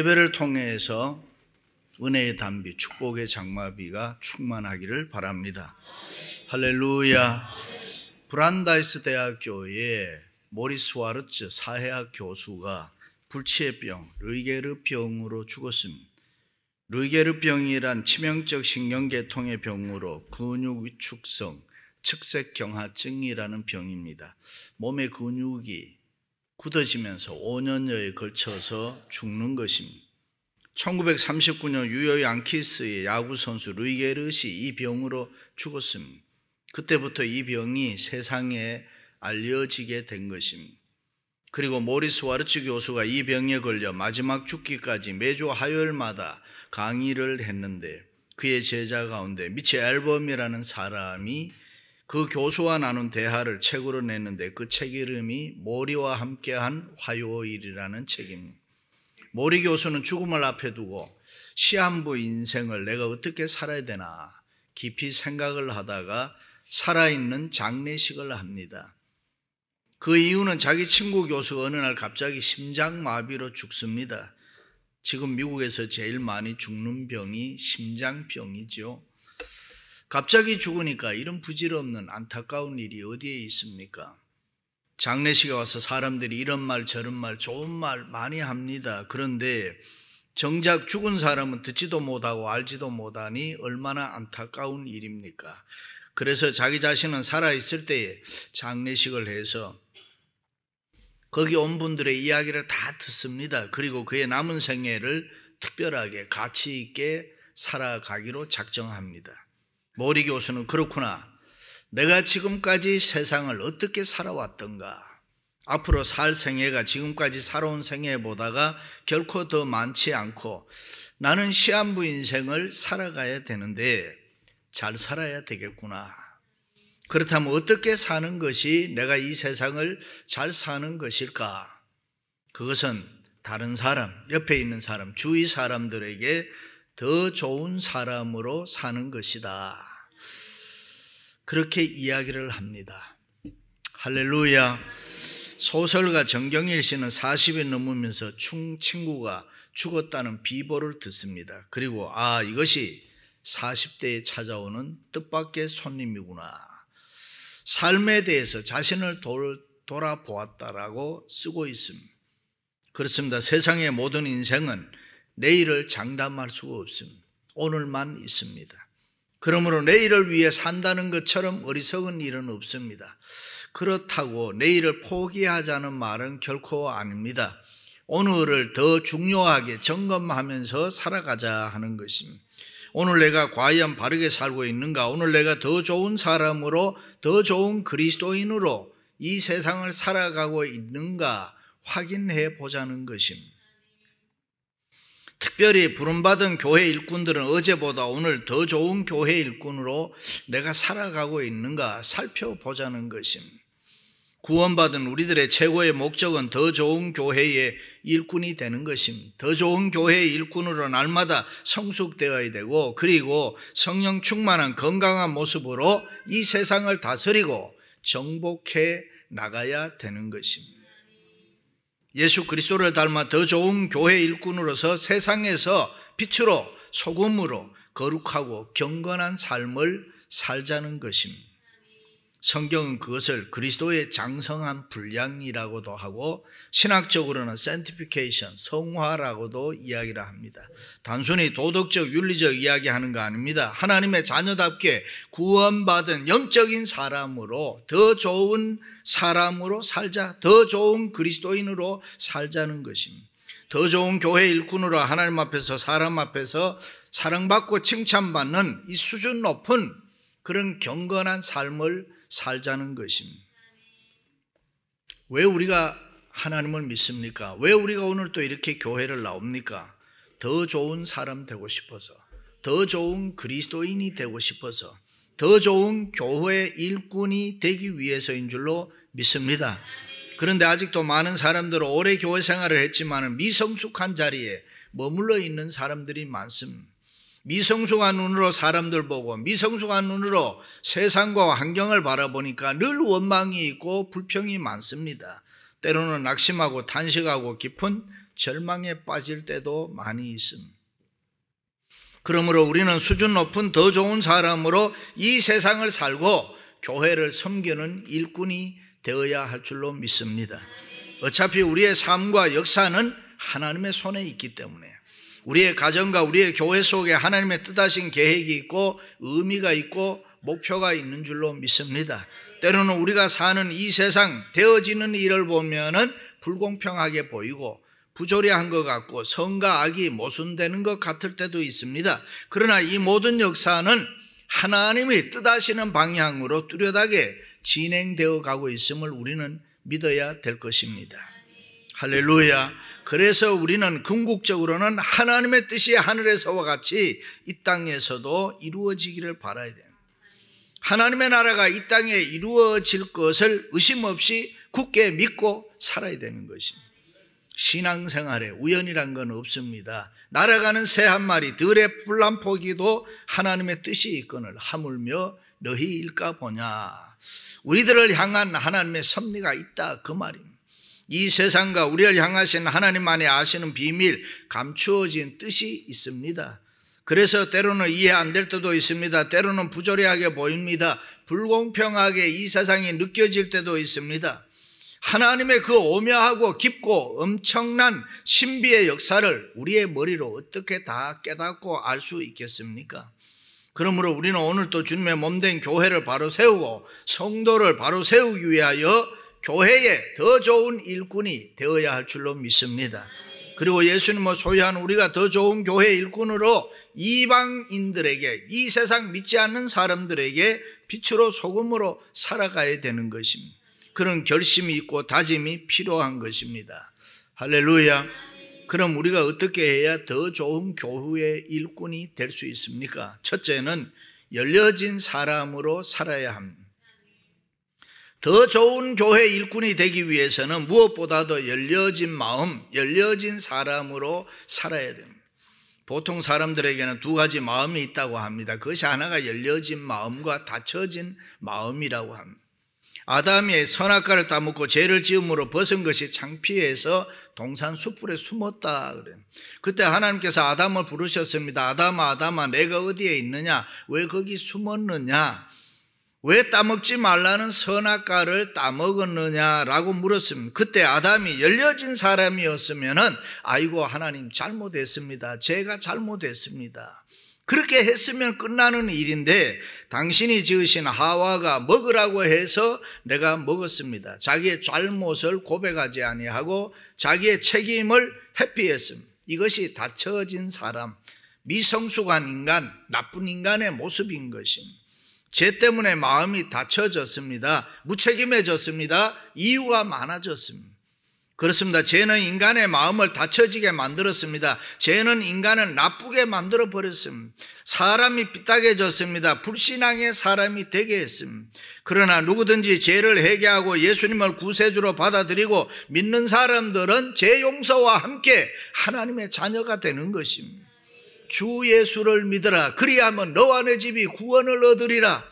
예배를 통해서 은혜의 담비, 축복의 장마비가 충만하기를 바랍니다. 할렐루야. 브란다이스 대학교의 모리스 와르츠 사회학 교수가 불치의병, 르게르 병으로 죽었습니다. 르게르 병이란 치명적 신경계통의 병으로 근육 위축성, 측색경화증이라는 병입니다. 몸의 근육이 굳어지면서 5년여에 걸쳐서 죽는 것입니다. 1939년 유여 양키스의 야구선수 루이게르시 이 병으로 죽었습니다. 그때부터 이 병이 세상에 알려지게 된 것입니다. 그리고 모리스 와르츠 교수가 이 병에 걸려 마지막 죽기까지 매주 화요일마다 강의를 했는데 그의 제자 가운데 미치 앨범이라는 사람이 그 교수와 나눈 대화를 책으로 냈는데 그 책 이름이 모리와 함께한 화요일이라는 책입니다. 모리 교수는 죽음을 앞에 두고 시한부 인생을 내가 어떻게 살아야 되나 깊이 생각을 하다가 살아있는 장례식을 합니다. 그 이유는 자기 친구 교수가 어느 날 갑자기 심장마비로 죽습니다. 지금 미국에서 제일 많이 죽는 병이 심장병이죠. 갑자기 죽으니까 이런 부질없는 안타까운 일이 어디에 있습니까? 장례식에 와서 사람들이 이런 말 저런 말 좋은 말 많이 합니다. 그런데 정작 죽은 사람은 듣지도 못하고 알지도 못하니 얼마나 안타까운 일입니까? 그래서 자기 자신은 살아있을 때에 장례식을 해서 거기 온 분들의 이야기를 다 듣습니다. 그리고 그의 남은 생애를 특별하게 가치 있게 살아가기로 작정합니다. 모리 교수는 그렇구나. 내가 지금까지 세상을 어떻게 살아왔던가. 앞으로 살 생애가 지금까지 살아온 생애보다가 결코 더 많지 않고 나는 시한부 인생을 살아가야 되는데 잘 살아야 되겠구나. 그렇다면 어떻게 사는 것이 내가 이 세상을 잘 사는 것일까? 그것은 다른 사람, 옆에 있는 사람, 주위 사람들에게 더 좋은 사람으로 사는 것이다. 그렇게 이야기를 합니다. 할렐루야. 소설가 정경일 씨는 40이 넘으면서 충 친구가 죽었다는 비보를 듣습니다. 그리고 아, 이것이 40대에 찾아오는 뜻밖의 손님이구나. 삶에 대해서 자신을 돌, 돌아보았다라고 쓰고 있습 그렇습니다. 세상의 모든 인생은 내일을 장담할 수가 없습 오늘만 있습니다. 그러므로 내일을 위해 산다는 것처럼 어리석은 일은 없습니다. 그렇다고 내일을 포기하자는 말은 결코 아닙니다. 오늘을 더 중요하게 점검하면서 살아가자 하는 것입니다. 오늘 내가 과연 바르게 살고 있는가? 오늘 내가 더 좋은 사람으로, 더 좋은 그리스도인으로 이 세상을 살아가고 있는가? 확인해 보자는 것입니다. 특별히 부름받은 교회 일꾼들은 어제보다 오늘 더 좋은 교회 일꾼으로 내가 살아가고 있는가 살펴보자는 것입니다. 구원받은 우리들의 최고의 목적은 더 좋은 교회의 일꾼이 되는 것입더 좋은 교회의 일꾼으로 날마다 성숙되어야 되고 그리고 성령 충만한 건강한 모습으로 이 세상을 다스리고 정복해 나가야 되는 것입니다. 예수 그리스도를 닮아 더 좋은 교회 일꾼으로서 세상에서 빛으로 소금으로 거룩하고 경건한 삶을 살자는 것입니다. 성경은 그것을 그리스도의 장성한 분량이라고도 하고 신학적으로는 sanctification, 성화라고도 이야기를 합니다. 단순히 도덕적, 윤리적 이야기하는 거 아닙니다. 하나님의 자녀답게 구원받은 영적인 사람으로 더 좋은 사람으로 살자, 더 좋은 그리스도인으로 살자는 것입니다. 더 좋은 교회 일꾼으로 하나님 앞에서 사람 앞에서 사랑받고 칭찬받는 이 수준 높은 그런 경건한 삶을 살자는 것입니다. 왜 우리가 하나님을 믿습니까? 왜 우리가 오늘 또 이렇게 교회를 나옵니까? 더 좋은 사람 되고 싶어서, 더 좋은 그리스도인이 되고 싶어서, 더 좋은 교회 일꾼이 되기 위해서인 줄로 믿습니다. 그런데 아직도 많은 사람들은 오래 교회 생활을 했지만 미성숙한 자리에 머물러 있는 사람들이 많습니다. 미성숙한 눈으로 사람들 보고 미성숙한 눈으로 세상과 환경을 바라보니까 늘 원망이 있고 불평이 많습니다. 때로는 낙심하고 탄식하고 깊은 절망에 빠질 때도 많이 있습니다. 그러므로 우리는 수준 높은 더 좋은 사람으로 이 세상을 살고 교회를 섬기는 일꾼이 되어야 할 줄로 믿습니다. 어차피 우리의 삶과 역사는 하나님의 손에 있기 때문에 우리의 가정과 우리의 교회 속에 하나님의 뜻하신 계획이 있고 의미가 있고 목표가 있는 줄로 믿습니다. 때로는 우리가 사는 이 세상 되어지는 일을 보면은 불공평하게 보이고 부조리한 것 같고 선과 악이 모순되는 것 같을 때도 있습니다. 그러나 이 모든 역사는 하나님의 뜻하시는 방향으로 뚜렷하게 진행되어 가고 있음을 우리는 믿어야 될 것입니다. 할렐루야. 그래서 우리는 궁극적으로는 하나님의 뜻이 하늘에서와 같이 이 땅에서도 이루어지기를 바라야 됩니다. 하나님의 나라가 이 땅에 이루어질 것을 의심 없이 굳게 믿고 살아야 되는 것입니다. 신앙생활에 우연이란 건 없습니다. 날아가는 새 한 마리 들의 풀한 포기도 하나님의 뜻이 있거늘 하물며 너희일까 보냐. 우리들을 향한 하나님의 섭리가 있다 그 말입니다. 이 세상과 우리를 향하신 하나님만이 아시는 비밀, 감추어진 뜻이 있습니다. 그래서 때로는 이해 안 될 때도 있습니다. 때로는 부조리하게 보입니다. 불공평하게 이 세상이 느껴질 때도 있습니다. 하나님의 그 오묘하고 깊고 엄청난 신비의 역사를 우리의 머리로 어떻게 다 깨닫고 알 수 있겠습니까? 그러므로 우리는 오늘 또 주님의 몸된 교회를 바로 세우고 성도를 바로 세우기 위하여 교회에 더 좋은 일꾼이 되어야 할 줄로 믿습니다. 그리고 예수님을 뭐 소유한 우리가 더 좋은 교회 일꾼으로 이방인들에게 이 세상 믿지 않는 사람들에게 빛으로 소금으로 살아가야 되는 것입니다. 그런 결심이 있고 다짐이 필요한 것입니다. 할렐루야. 그럼 우리가 어떻게 해야 더 좋은 교회 일꾼이 될 수 있습니까? 첫째는 열려진 사람으로 살아야 합니다. 더 좋은 교회 일꾼이 되기 위해서는 무엇보다도 열려진 마음, 열려진 사람으로 살아야 됩니다. 보통 사람들에게는 두 가지 마음이 있다고 합니다. 그것이 하나가 열려진 마음과 닫혀진 마음이라고 합니다. 아담이 선악과를 따먹고 죄를 지음으로 벗은 것이 창피해서 동산 숲불에 숨었다 그래. 그때 하나님께서 아담을 부르셨습니다. 아담아 아담아 내가 어디에 있느냐? 왜 거기 숨었느냐? 왜 따먹지 말라는 선악과를 따먹었느냐라고 물었습니다. 그때 아담이 열려진 사람이었으면은 아이고 하나님 잘못했습니다. 제가 잘못했습니다. 그렇게 했으면 끝나는 일인데 당신이 지으신 하와가 먹으라고 해서 내가 먹었습니다. 자기의 잘못을 고백하지 아니하고 자기의 책임을 회피했습니다. 이것이 다쳐진 사람, 미성숙한 인간, 나쁜 인간의 모습인 것입니다. 죄 때문에 마음이 다쳐졌습니다. 무책임해졌습니다. 이유가 많아졌습니다. 그렇습니다. 죄는 인간의 마음을 다쳐지게 만들었습니다. 죄는 인간을 나쁘게 만들어 버렸습니다. 사람이 삐딱해졌습니다. 불신앙의 사람이 되게 했습니다. 그러나 누구든지 죄를 회개하고 예수님을 구세주로 받아들이고 믿는 사람들은 죄 용서와 함께 하나님의 자녀가 되는 것입니다. 주 예수를 믿어라. 그리하면 너와 내 집이 구원을 얻으리라.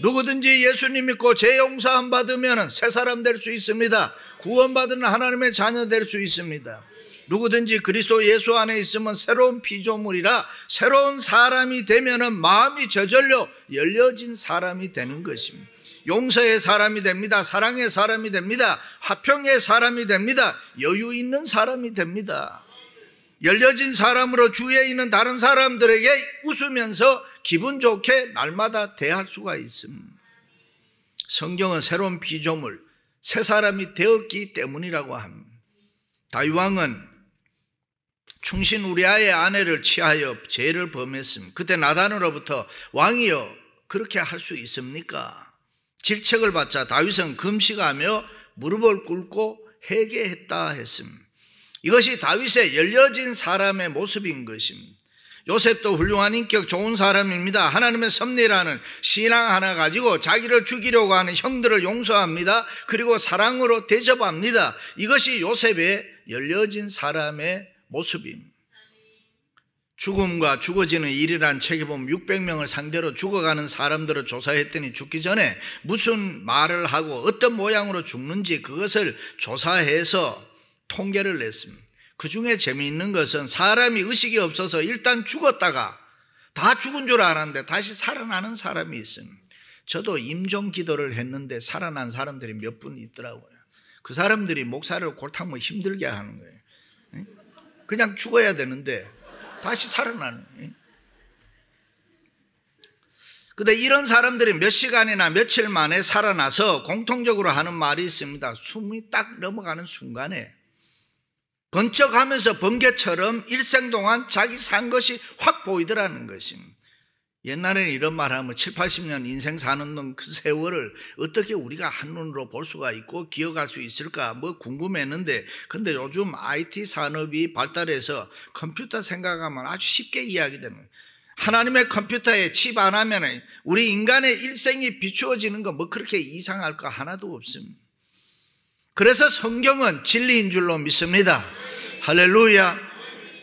누구든지 예수님 믿고 제 용서함 받으면 새 사람 될 수 있습니다. 구원받은 하나님의 자녀 될 수 있습니다. 누구든지 그리스도 예수 안에 있으면 새로운 피조물이라 새로운 사람이 되면 마음이 저절로 열려진 사람이 되는 것입니다. 용서의 사람이 됩니다. 사랑의 사람이 됩니다. 화평의 사람이 됩니다. 여유 있는 사람이 됩니다. 열려진 사람으로 주위에 있는 다른 사람들에게 웃으면서 기분 좋게 날마다 대할 수가 있음. 성경은 새로운 비조물새 사람이 되었기 때문이라고 함. 다윗왕은 충신 우리아의 아내를 취하여 죄를 범했음. 그때 나단으로부터 왕이여 그렇게 할 수 있습니까? 질책을 받자 다윗은 금식하며 무릎을 꿇고 회개했다 했음. 이것이 다윗의 열려진 사람의 모습인 것입니다. 요셉도 훌륭한 인격 좋은 사람입니다. 하나님의 섭리라는 신앙 하나 가지고 자기를 죽이려고 하는 형들을 용서합니다. 그리고 사랑으로 대접합니다. 이것이 요셉의 열려진 사람의 모습입니다. 죽음과 죽어지는 일이란 책에 보면 600명을 상대로 죽어가는 사람들을 조사했더니 죽기 전에 무슨 말을 하고 어떤 모양으로 죽는지 그것을 조사해서 통계를 냈습니다. 그 중에 재미있는 것은 사람이 의식이 없어서 일단 죽었다가 다 죽은 줄 알았는데 다시 살아나는 사람이 있습니다. 저도 임종 기도를 했는데 살아난 사람들이 몇 분 있더라고요. 그 사람들이 목사를 골탕을 힘들게 하는 거예요. 그냥 죽어야 되는데 다시 살아나는 거예요. 근데 이런 사람들이 몇 시간이나 며칠 만에 살아나서 공통적으로 하는 말이 있습니다. 숨이 딱 넘어가는 순간에 번쩍하면서 번개처럼 일생 동안 자기 산 것이 확 보이더라는 것입니다. 옛날에는 이런 말 하면 7, 80년 인생 사는 그 세월을 어떻게 우리가 한눈으로 볼 수가 있고 기억할 수 있을까 뭐 궁금했는데 근데 요즘 IT 산업이 발달해서 컴퓨터 생각하면 아주 쉽게 이야기되는 하나님의 컴퓨터에 칩 안 하면 우리 인간의 일생이 비추어지는 거 뭐 그렇게 이상할 거 하나도 없습니다. 그래서 성경은 진리인 줄로 믿습니다. 할렐루야.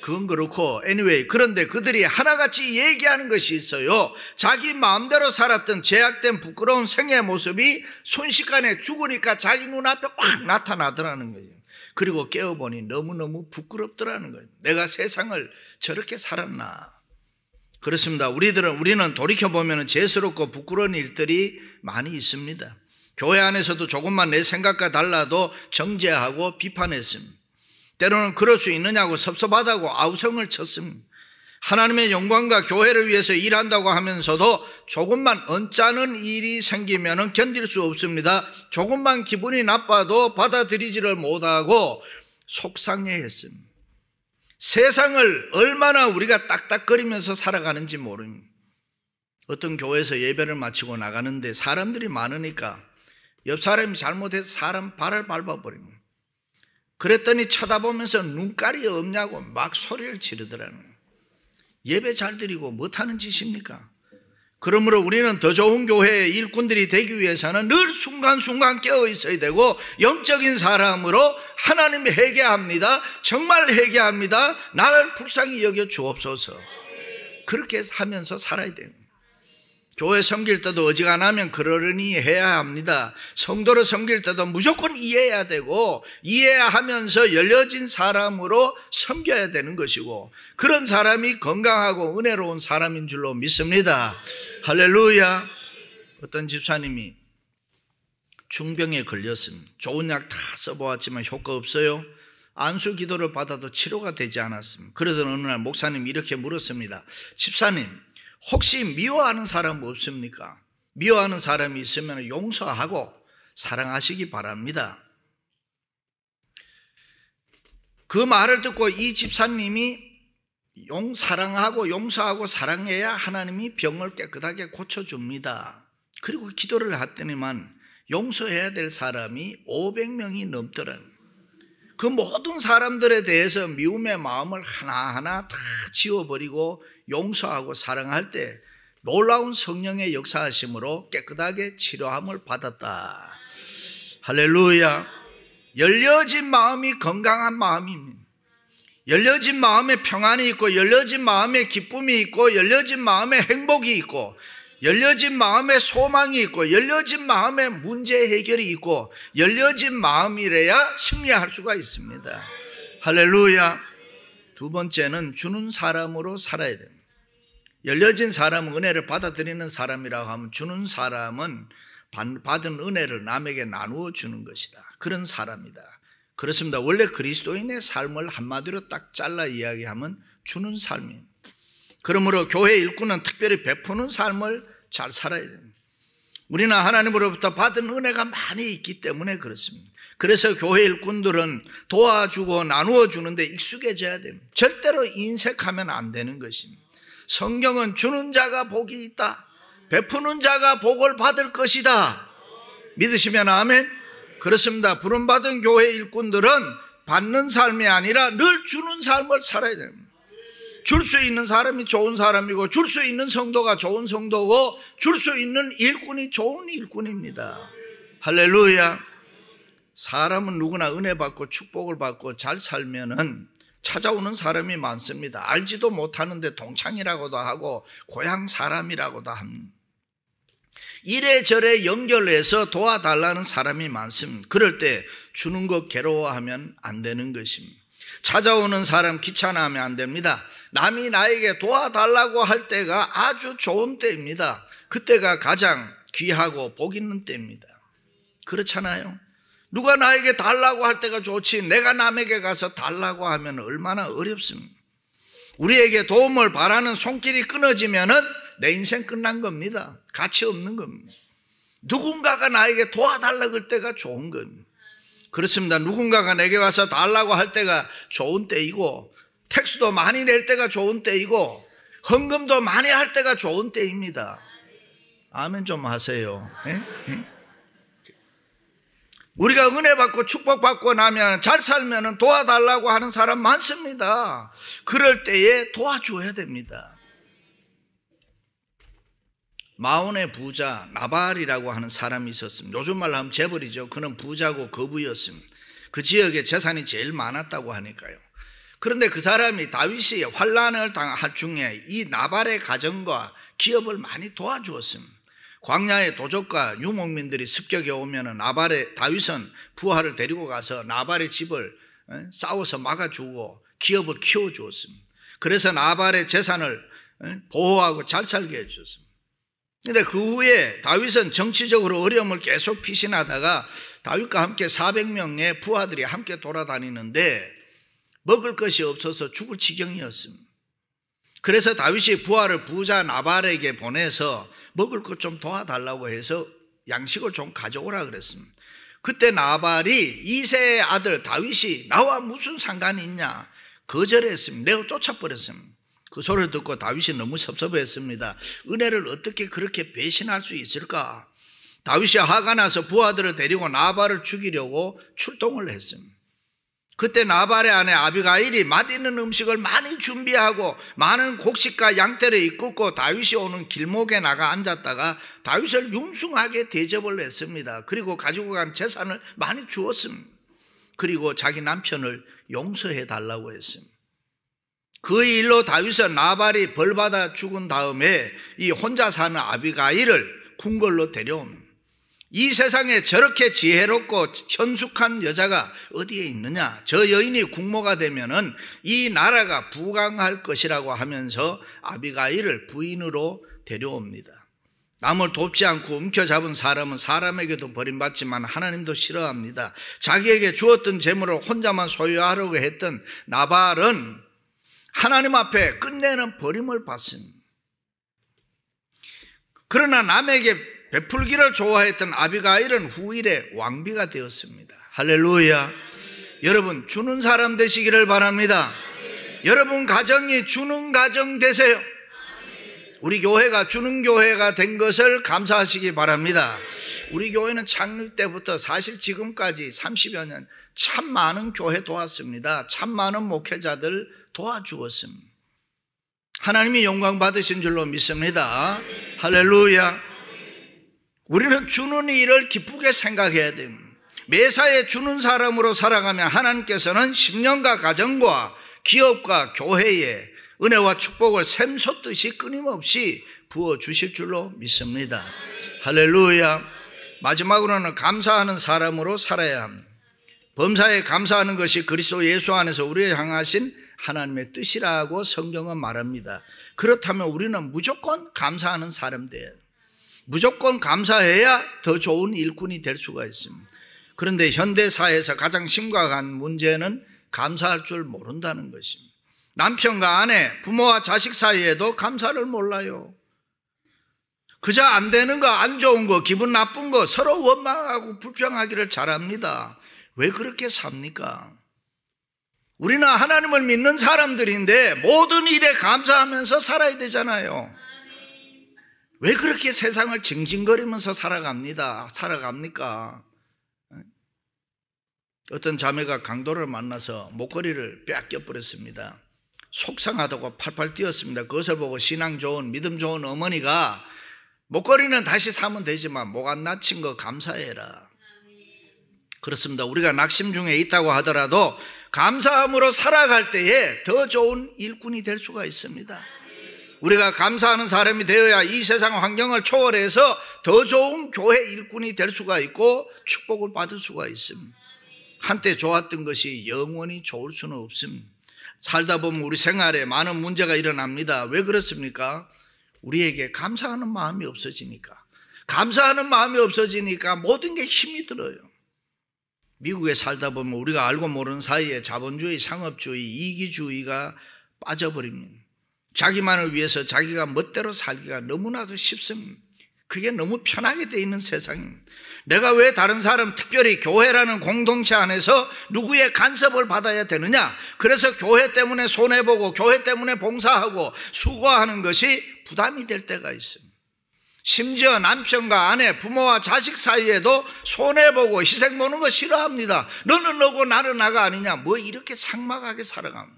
그건 그렇고 anyway 그런데 그들이 하나같이 얘기하는 것이 있어요. 자기 마음대로 살았던 제약된 부끄러운 생애 모습이 순식간에 죽으니까 자기 눈앞에 꽉 나타나더라는 거예요. 그리고 깨어보니 너무너무 부끄럽더라는 거예요. 내가 세상을 저렇게 살았나. 그렇습니다. 우리들은 우리는 돌이켜 보면 재스럽고 부끄러운 일들이 많이 있습니다. 교회 안에서도 조금만 내 생각과 달라도 정죄하고 비판했음 때로는 그럴 수 있느냐고 섭섭하다고 아우성을 쳤음 하나님의 영광과 교회를 위해서 일한다고 하면서도 조금만 언짢은 일이 생기면 견딜 수 없습니다. 조금만 기분이 나빠도 받아들이지를 못하고 속상해했음 세상을 얼마나 우리가 딱딱거리면서 살아가는지 모릅니다. 어떤 교회에서 예배를 마치고 나가는데 사람들이 많으니까 옆 사람이 잘못해서 사람 발을 밟아버린 거예요. 그랬더니 쳐다보면서 눈깔이 없냐고 막 소리를 지르더라는 거예요. 예배 잘 드리고 못하는 짓입니까? 그러므로 우리는 더 좋은 교회의 일꾼들이 되기 위해서는 늘 순간순간 깨어 있어야 되고 영적인 사람으로 하나님 회개합니다. 정말 회개합니다. 나를 불쌍히 여겨 주옵소서. 그렇게 하면서 살아야 됩니다. 교회 섬길 때도 어지간하면 그러려니 해야 합니다. 성도를 섬길 때도 무조건 이해해야 되고 이해하면서 열려진 사람으로 섬겨야 되는 것이고 그런 사람이 건강하고 은혜로운 사람인 줄로 믿습니다. 할렐루야. 어떤 집사님이 중병에 걸렸습니다. 좋은 약 다 써보았지만 효과 없어요. 안수 기도를 받아도 치료가 되지 않았습니다. 그러던 어느 날 목사님 이렇게 물었습니다. 집사님, 혹시 미워하는 사람 없습니까? 미워하는 사람이 있으면 용서하고 사랑하시기 바랍니다. 그 말을 듣고 이 집사님이 용, 사랑하고 용서하고 사랑해야 하나님이 병을 깨끗하게 고쳐줍니다. 그리고 기도를 했더니만 용서해야 될 사람이 500명이 넘더란 그 모든 사람들에 대해서 미움의 마음을 하나하나 다 지워버리고 용서하고 사랑할 때 놀라운 성령의 역사하심으로 깨끗하게 치료함을 받았다. 할렐루야. 열려진 마음이 건강한 마음입니다. 열려진 마음에 평안이 있고 열려진 마음에 기쁨이 있고 열려진 마음에 행복이 있고 열려진 마음에 소망이 있고 열려진 마음에 문제 해결이 있고 열려진 마음이래야 승리할 수가 있습니다. 할렐루야. 두 번째는 주는 사람으로 살아야 됩니다. 열려진 사람은 은혜를 받아들이는 사람이라고 하면 주는 사람은 받은 은혜를 남에게 나누어 주는 것이다. 그런 사람이다. 그렇습니다. 원래 그리스도인의 삶을 한마디로 딱 잘라 이야기하면 주는 삶입니다. 그러므로 교회 일꾼은 특별히 베푸는 삶을 잘 살아야 됩니다. 우리는 하나님으로부터 받은 은혜가 많이 있기 때문에 그렇습니다. 그래서 교회 일꾼들은 도와주고 나누어 주는데 익숙해져야 됩니다. 절대로 인색하면 안 되는 것입니다. 성경은 주는 자가 복이 있다. 베푸는 자가 복을 받을 것이다. 믿으시면 아멘. 그렇습니다. 부름받은 교회 일꾼들은 받는 삶이 아니라 늘 주는 삶을 살아야 됩니다. 줄수 있는 사람이 좋은 사람이고 줄 수 있는 성도가 좋은 성도고 줄 수 있는 일꾼이 좋은 일꾼입니다. 할렐루야. 사람은 누구나 은혜 받고 축복을 받고 잘 살면은 찾아오는 사람이 많습니다. 알지도 못하는데 동창이라고도 하고 고향 사람이라고도 합니다. 이래저래 연결해서 도와달라는 사람이 많습니다. 그럴 때 주는 것 괴로워하면 안 되는 것입니다. 찾아오는 사람 귀찮아하면 안 됩니다. 남이 나에게 도와달라고 할 때가 아주 좋은 때입니다. 그때가 가장 귀하고 복 있는 때입니다. 그렇잖아요. 누가 나에게 달라고 할 때가 좋지 내가 남에게 가서 달라고 하면 얼마나 어렵습니까? 우리에게 도움을 바라는 손길이 끊어지면은 내 인생 끝난 겁니다. 가치 없는 겁니다. 누군가가 나에게 도와달라 고할 때가 좋은 겁니다. 그렇습니다. 누군가가 내게 와서 달라고 할 때가 좋은 때이고 택스도 많이 낼 때가 좋은 때이고 헌금도 많이 할 때가 좋은 때입니다. 아멘 좀 하세요. 에? 예? 에? 예? 우리가 은혜 받고 축복 받고 나면 잘살면 도와달라고 하는 사람 많습니다. 그럴 때에 도와줘야 됩니다. 마온의 부자 나발이라고 하는 사람이 있었습니다. 요즘 말로 하면 재벌이죠. 그는 부자고 거부였습니다. 그 지역에 재산이 제일 많았다고 하니까요. 그런데 그 사람이 다윗이 환란을 당할 중에 이 나발의 가정과 기업을 많이 도와주었습니다. 광야의 도적과 유목민들이 습격해 오면은 나발의 다윗은 부하를 데리고 가서 나발의 집을 싸워서 막아주고 기업을 키워주었습니다. 그래서 나발의 재산을 보호하고 잘 살게 해주셨습니다. 근데 그 후에 다윗은 정치적으로 어려움을 계속 피신하다가 다윗과 함께 400명의 부하들이 함께 돌아다니는데 먹을 것이 없어서 죽을 지경이었습니다. 그래서 다윗이 부하를 부자 나발에게 보내서 먹을 것 좀 도와달라고 해서 양식을 좀 가져오라 그랬습니다. 그때 나발이 이세의 아들 다윗이 나와 무슨 상관이 있냐 거절했습니다. 내가 쫓아버렸습니다. 그 소리를 듣고 다윗이 너무 섭섭했습니다. 은혜를 어떻게 그렇게 배신할 수 있을까? 다윗이 화가 나서 부하들을 데리고 나발을 죽이려고 출동을 했습니다. 그때 나발의 아내 아비가일이 맛있는 음식을 많이 준비하고 많은 곡식과 양떼를 이끌고 다윗이 오는 길목에 나가 앉았다가 다윗을 융숭하게 대접을 했습니다. 그리고 가지고 간 재산을 많이 주었습니다. 그리고 자기 남편을 용서해 달라고 했습니다. 그 일로 다윗은 나발이 벌받아 죽은 다음에 이 혼자 사는 아비가일을 궁궐로 데려옵니다. 이 세상에 저렇게 지혜롭고 현숙한 여자가 어디에 있느냐? 저 여인이 국모가 되면은 이 나라가 부강할 것이라고 하면서 아비가일을 부인으로 데려옵니다. 남을 돕지 않고 움켜잡은 사람은 사람에게도 버림받지만 하나님도 싫어합니다. 자기에게 주었던 재물을 혼자만 소유하려고 했던 나발은 하나님 앞에 끝내는 버림을 받습니다. 그러나 남에게 베풀기를 좋아했던 아비가일은 후일에 왕비가 되었습니다. 할렐루야. 여러분 주는 사람 되시기를 바랍니다. 여러분 가정이 주는 가정 되세요. 우리 교회가 주는 교회가 된 것을 감사하시기 바랍니다. 우리 교회는 창립 때부터 사실 지금까지 30여 년 참 많은 교회 도왔습니다. 참 많은 목회자들 도와주었습니다. 하나님이 영광 받으신 줄로 믿습니다. 할렐루야. 우리는 주는 일을 기쁘게 생각해야 됩니다. 매사에 주는 사람으로 살아가면 하나님께서는 10년과 가정과 기업과 교회에 은혜와 축복을 샘솟듯이 끊임없이 부어 주실 줄로 믿습니다. 할렐루야. 마지막으로는 감사하는 사람으로 살아야 합니다. 범사에 감사하는 것이 그리스도 예수 안에서 우리를 향하신 하나님의 뜻이라고 성경은 말합니다. 그렇다면 우리는 무조건 감사하는 사람들, 무조건 감사해야 더 좋은 일꾼이 될 수가 있습니다. 그런데 현대사회에서 가장 심각한 문제는 감사할 줄 모른다는 것입니다. 남편과 아내, 부모와 자식 사이에도 감사를 몰라요. 그저 안 되는 거, 안 좋은 거, 기분 나쁜 거, 서로 원망하고 불평하기를 잘합니다. 왜 그렇게 삽니까? 우리는 하나님을 믿는 사람들인데 모든 일에 감사하면서 살아야 되잖아요. 왜 그렇게 세상을 징징거리면서 살아갑니다. 살아갑니까? 어떤 자매가 강도를 만나서 목걸이를 뺏겨 버렸습니다. 속상하다고 팔팔 뛰었습니다. 그것을 보고 신앙 좋은 믿음 좋은 어머니가 목걸이는 다시 사면 되지만 목안 다친 거 감사해라. 그렇습니다. 우리가 낙심 중에 있다고 하더라도 감사함으로 살아갈 때에 더 좋은 일꾼이 될 수가 있습니다. 우리가 감사하는 사람이 되어야 이 세상 환경을 초월해서 더 좋은 교회 일꾼이 될 수가 있고 축복을 받을 수가 있습 한때 좋았던 것이 영원히 좋을 수는 없습 살다 보면 우리 생활에 많은 문제가 일어납니다. 왜 그렇습니까? 우리에게 감사하는 마음이 없어지니까 감사하는 마음이 없어지니까 모든 게 힘이 들어요. 미국에 살다 보면 우리가 알고 모르는 사이에 자본주의, 상업주의, 이기주의가 빠져버립니다. 자기만을 위해서 자기가 멋대로 살기가 너무나도 쉽습니다. 그게 너무 편하게 돼 있는 세상입니다. 내가 왜 다른 사람, 특별히 교회라는 공동체 안에서 누구의 간섭을 받아야 되느냐? 그래서 교회 때문에 손해보고, 교회 때문에 봉사하고, 수고하는 것이 부담이 될 때가 있습니다. 심지어 남편과 아내, 부모와 자식 사이에도 손해보고 희생보는 거 싫어합니다. 너는 너고 나는 나가 아니냐. 뭐 이렇게 상막하게 살아갑니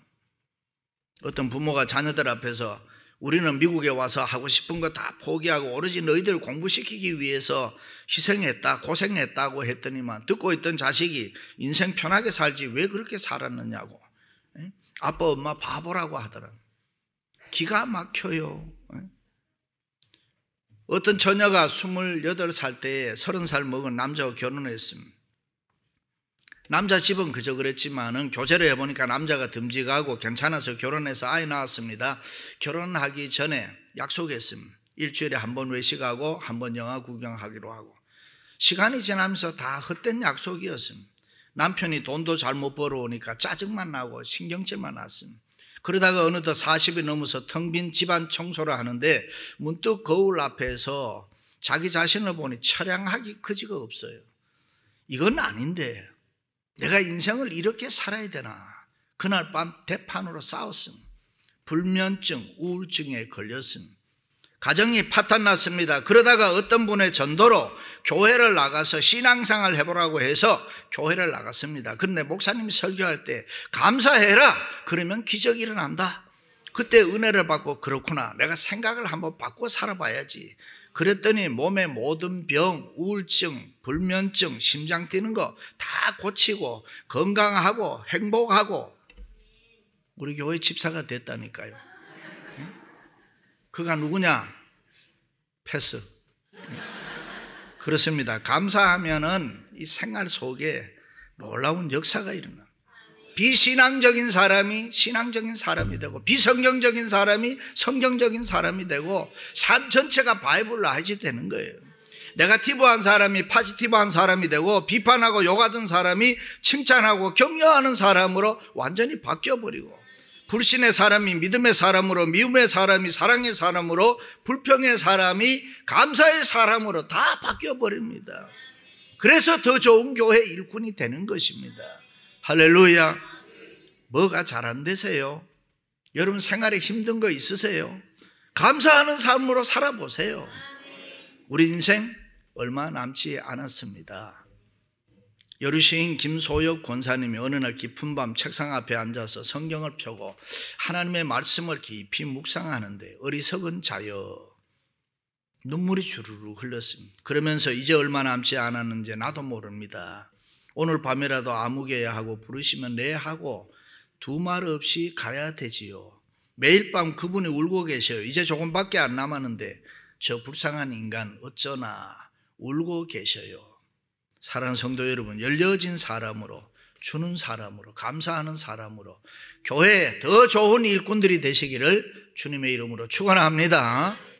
어떤 부모가 자녀들 앞에서 우리는 미국에 와서 하고 싶은 거 다 포기하고 오로지 너희들 공부시키기 위해서 희생했다, 고생했다고 했더니만 듣고 있던 자식이 인생 편하게 살지 왜 그렇게 살았느냐고. 아빠, 엄마 바보라고 하더라. 기가 막혀요. 어떤 처녀가 28살 때에 30살 먹은 남자와 결혼했습니다. 남자 집은 그저 그랬지만은 교제를 해보니까 남자가 듬직하고 괜찮아서 결혼해서 아이 낳았습니다. 결혼하기 전에 약속했습니다. 일주일에 한 번 외식하고 한 번 영화 구경하기로 하고 시간이 지나면서 다 헛된 약속이었습니다. 남편이 돈도 잘못 벌어오니까 짜증만 나고 신경질만 났습니다. 그러다가 어느덧 40이 넘어서 텅 빈 집안 청소를 하는데 문득 거울 앞에서 자기 자신을 보니 철량하기 그지가 없어요. 이건 아닌데 내가 인생을 이렇게 살아야 되나. 그날 밤 대판으로 싸웠음. 불면증, 우울증에 걸렸음. 가정이 파탄났습니다. 그러다가 어떤 분의 전도로 교회를 나가서 신앙상을 해보라고 해서 교회를 나갔습니다. 그런데 목사님이 설교할 때 감사해라. 그러면 기적이 일어난다. 그때 은혜를 받고 그렇구나. 내가 생각을 한번 바꿔 살아봐야지. 그랬더니 몸의 모든 병, 우울증, 불면증, 심장 뛰는 거 다 고치고 건강하고 행복하고 우리 교회 집사가 됐다니까요. 그가 누구냐? 패스. 그렇습니다. 감사하면은 이 생활 속에 놀라운 역사가 일어나. 비신앙적인 사람이 신앙적인 사람이 되고 비성경적인 사람이 성경적인 사람이 되고 삶 전체가 바이블라이즈 되는 거예요. 네가티브한 사람이 파지티브한 사람이 되고 비판하고 욕하던 사람이 칭찬하고 격려하는 사람으로 완전히 바뀌어 버리고 불신의 사람이 믿음의 사람으로 미움의 사람이 사랑의 사람으로 불평의 사람이 감사의 사람으로 다 바뀌어 버립니다. 그래서 더 좋은 교회 일꾼이 되는 것입니다. 할렐루야. 뭐가 잘 안 되세요? 여러분 생활에 힘든 거 있으세요? 감사하는 삶으로 살아보세요. 우리 인생 얼마 남지 않았습니다. 여루시인 김소혁 권사님이 어느 날 깊은 밤 책상 앞에 앉아서 성경을 펴고 하나님의 말씀을 깊이 묵상하는데 어리석은 자여 눈물이 주르르 흘렀습니다. 그러면서 이제 얼마 남지 않았는지 나도 모릅니다. 오늘 밤이라도 아무개야 하고 부르시면 네 하고 두 말 없이 가야 되지요. 매일 밤 그분이 울고 계셔요. 이제 조금밖에 안 남았는데 저 불쌍한 인간 어쩌나 울고 계셔요. 사랑하는 성도 여러분, 열려진 사람으로, 주는 사람으로, 감사하는 사람으로, 교회에 더 좋은 일꾼들이 되시기를 주님의 이름으로 축원합니다.